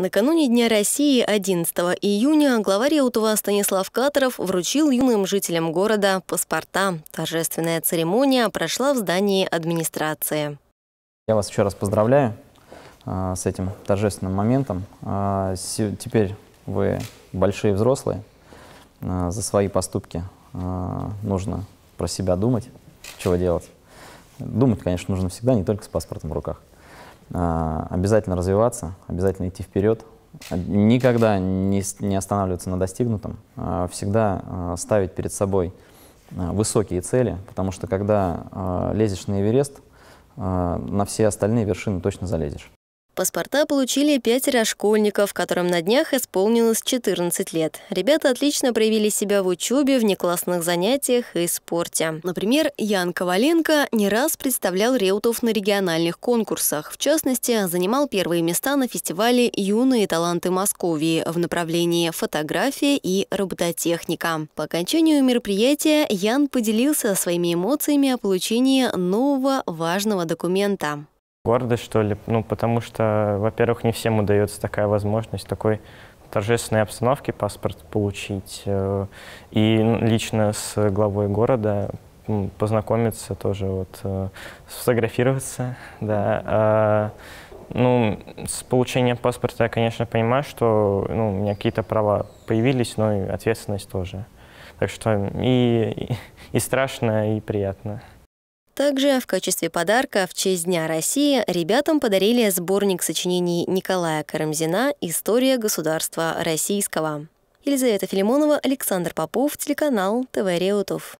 Накануне Дня России 11 июня глава Реутова Станислав Катаров вручил юным жителям города паспорта. Торжественная церемония прошла в здании администрации. Я вас еще раз поздравляю а, с этим торжественным моментом. А, теперь вы большие взрослые, а, за свои поступки нужно про себя думать, чего делать. Думать, конечно, нужно всегда, не только с паспортом в руках. А, обязательно развиваться, обязательно идти вперед, никогда не, останавливаться на достигнутом, а всегда а, ставить перед собой высокие цели, потому что когда лезешь на Эверест, на все остальные вершины точно залезешь. Паспорта получили пятеро школьников, которым на днях исполнилось 14 лет. Ребята отлично проявили себя в учебе, в неклассных занятиях и спорте. Например, Ян Коваленко не раз представлял реутов на региональных конкурсах. В частности, занимал первые места на фестивале «Юные таланты Московии» в направлении фотография и робототехника. По окончанию мероприятия Ян поделился своими эмоциями о получении нового важного документа гордость, что ли. Ну, потому что, во-первых, не всем удается такая возможность, такой торжественной обстановке паспорт получить. Э, и лично с главой города познакомиться тоже, вот, э, сфотографироваться, да. А, ну, с получением паспорта я, конечно, понимаю, что ну, у меня какие-то права появились, но и ответственность тоже. Так что и, и страшно, и приятно. Также в качестве подарка в честь Дня России ребятам подарили сборник сочинений Николая Карамзина «История государства российского». Елизавета Филимонова, Александр Попов, телеканал ТВ Реутов.